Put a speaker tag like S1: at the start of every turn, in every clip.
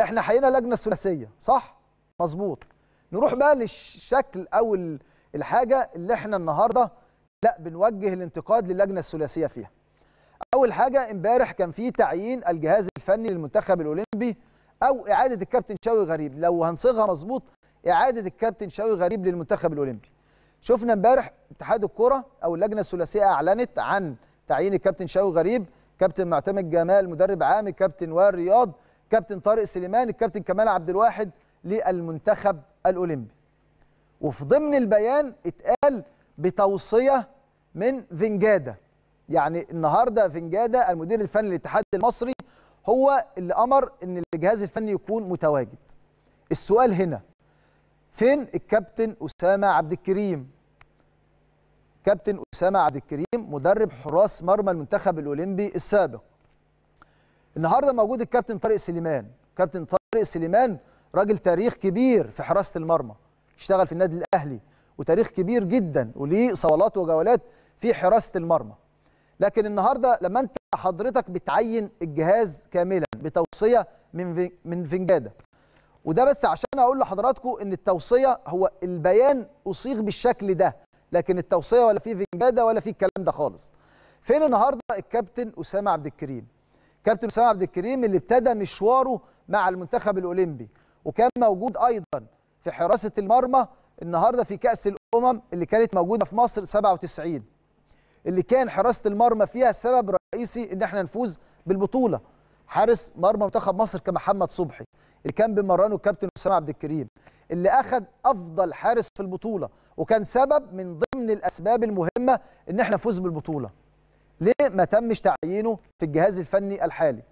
S1: احنا حقينا لجنه ثلاثيه صح مظبوط نروح بقى للشكل او الحاجه اللي احنا النهارده لا بنوجه الانتقاد للجنه الثلاثيه فيها اول حاجه امبارح كان في تعيين الجهاز الفني للمنتخب الاولمبي او اعاده الكابتن شوقي غريب لو هنصيغها مظبوط اعاده الكابتن شوقي غريب للمنتخب الاولمبي شفنا امبارح اتحاد الكره او اللجنه الثلاثيه اعلنت عن تعيين الكابتن شوقي غريب كابتن معتمد جمال مدرب عام الكابتن وائل رياض كابتن طارق سليمان الكابتن كمال عبد الواحد للمنتخب الاولمبي وفي ضمن البيان اتقال بتوصيه من فنجاده يعني النهارده فنجاده المدير الفني للاتحاد المصري هو اللي امر ان الجهاز الفني يكون متواجد السؤال هنا فين الكابتن اسامه عبد الكريم كابتن اسامه عبد الكريم مدرب حراس مرمى المنتخب الاولمبي السابق النهارده موجود الكابتن طارق سليمان كابتن طارق سليمان راجل تاريخ كبير في حراسه المرمى اشتغل في النادي الاهلي وتاريخ كبير جدا وليه صولات وجولات في حراسه المرمى لكن النهارده لما انت حضرتك بتعين الجهاز كاملا بتوصيه من من فنجاده وده بس عشان اقول لحضراتكم ان التوصيه هو البيان اصيغ بالشكل ده لكن التوصيه ولا في فنجاده ولا في الكلام ده خالص فين النهارده الكابتن اسامه عبد الكريم كابتن اسامه عبد الكريم اللي ابتدى مشواره مع المنتخب الاولمبي وكان موجود ايضا في حراسه المرمى النهارده في كاس الامم اللي كانت موجوده في مصر 97 اللي كان حراسه المرمى فيها سبب رئيسي ان احنا نفوز بالبطوله حارس مرمى منتخب مصر كمحمد صبحي اللي كان بيمرنه الكابتن اسامه عبد الكريم اللي اخذ افضل حارس في البطوله وكان سبب من ضمن الاسباب المهمه ان احنا نفوز بالبطوله ليه ما تمش تعيينه في الجهاز الفني الحالي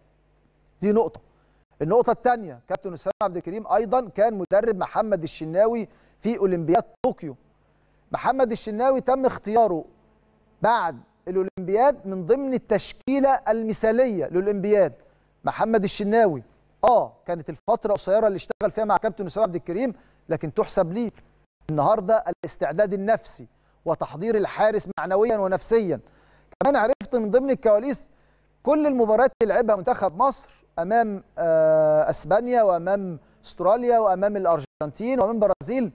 S1: دي نقطه النقطه الثانيه كابتن اسامه عبد الكريم ايضا كان مدرب محمد الشناوي في اولمبياد طوكيو محمد الشناوي تم اختياره بعد الاولمبياد من ضمن التشكيله المثاليه للاولمبياد محمد الشناوي اه كانت الفتره قصيره اللي اشتغل فيها مع كابتن اسامه عبد الكريم لكن تحسب ليه النهارده الاستعداد النفسي وتحضير الحارس معنويا ونفسيا كمان عرفت من ضمن الكواليس كل المباريات اللي لعبها منتخب مصر امام آه، اسبانيا وامام استراليا وامام الارجنتين وامام البرازيل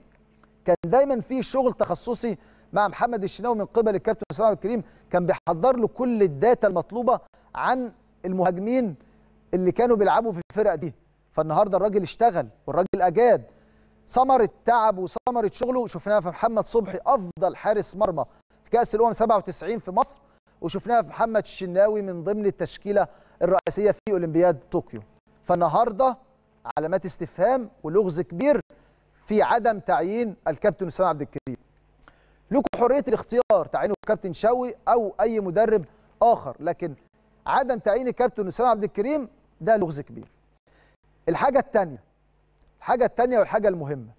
S1: كان دايما في شغل تخصصي مع محمد الشناوي من قبل الكابتن اسامه عبد الكريم كان بيحضر له كل الداتا المطلوبه عن المهاجمين اللي كانوا بيلعبوا في الفرق دي فالنهارده الراجل اشتغل والراجل اجاد ثمره تعبه وثمره شغله شفناها في محمد صبحي افضل حارس مرمى في كاس الامم 97 في مصر وشفناها في محمد الشناوي من ضمن التشكيله الرئيسيه في اولمبياد طوكيو فالنهارده علامات استفهام ولغز كبير في عدم تعيين الكابتن اسامه عبد الكريم لكم حريه الاختيار تعيينه كابتن شوي او اي مدرب اخر لكن عدم تعيين الكابتن اسامه عبد الكريم ده لغز كبير الحاجه الثانيه الحاجه الثانيه والحاجه المهمه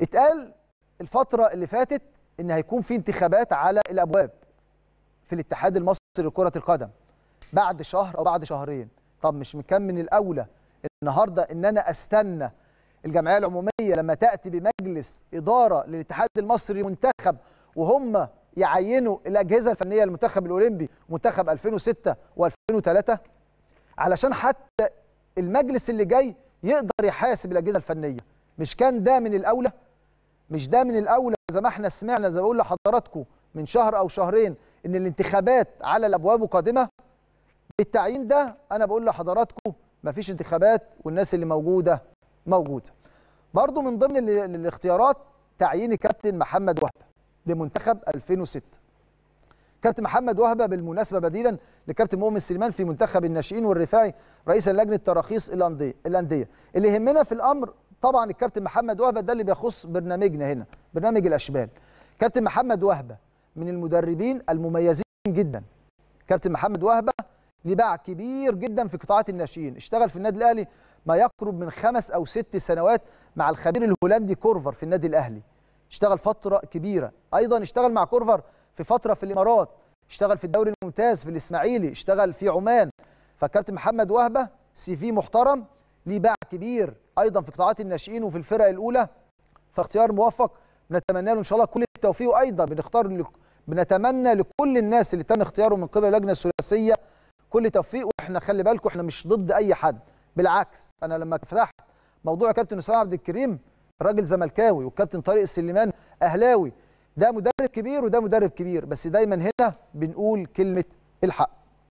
S1: اتقال الفتره اللي فاتت ان هيكون في انتخابات على الابواب في الاتحاد المصري لكره القدم بعد شهر او بعد شهرين طب مش كان من الاولى النهارده ان انا استنى الجمعيه العموميه لما تاتي بمجلس اداره للاتحاد المصري المنتخب وهم يعينوا الاجهزه الفنيه للمنتخب الاولمبي منتخب 2006 و2003 علشان حتى المجلس اللي جاي يقدر يحاسب الاجهزه الفنيه مش كان ده من الاولى مش ده من الاولى زي ما احنا سمعنا زي ما بقول لحضراتكم من شهر او شهرين ان الانتخابات على الابواب قادمه بالتعيين ده انا بقول لحضراتكم مفيش انتخابات والناس اللي موجوده موجوده برضو من ضمن الاختيارات تعيين كابتن محمد وهبه لمنتخب 2006 كابتن محمد وهبه بالمناسبه بديلا لكابتن مؤمن سليمان في منتخب الناشئين والرفاعي رئيسا لجنه تراخيص الانديه الانديه اللي يهمنا في الامر طبعا الكابتن محمد وهبه ده اللي بيخص برنامجنا هنا برنامج الاشبال كابتن محمد وهبه من المدربين المميزين جدا كابتن محمد وهبه لباع باع كبير جدا في قطاعات الناشئين اشتغل في النادي الاهلي ما يقرب من خمس او ست سنوات مع الخبير الهولندي كورفر في النادي الاهلي اشتغل فتره كبيره ايضا اشتغل مع كورفر في فتره في الامارات اشتغل في الدوري الممتاز في الاسماعيلي اشتغل في عمان فكابتن محمد وهبه سي في محترم ليه باع كبير ايضا في قطاعات الناشئين وفي الفرق الاولى فاختيار موفق بنتمنى له ان شاء الله كل التوفيق وايضا بنختار بنتمنى لكل الناس اللي تم اختيارهم من قبل اللجنه الثلاثيه كل توفيق واحنا خلي بالكم احنا مش ضد اي حد بالعكس انا لما فتحت موضوع كابتن اسامه عبد الكريم راجل زملكاوي والكابتن طارق سليمان اهلاوي ده مدرب كبير وده مدرب كبير بس دايما هنا بنقول كلمه الحق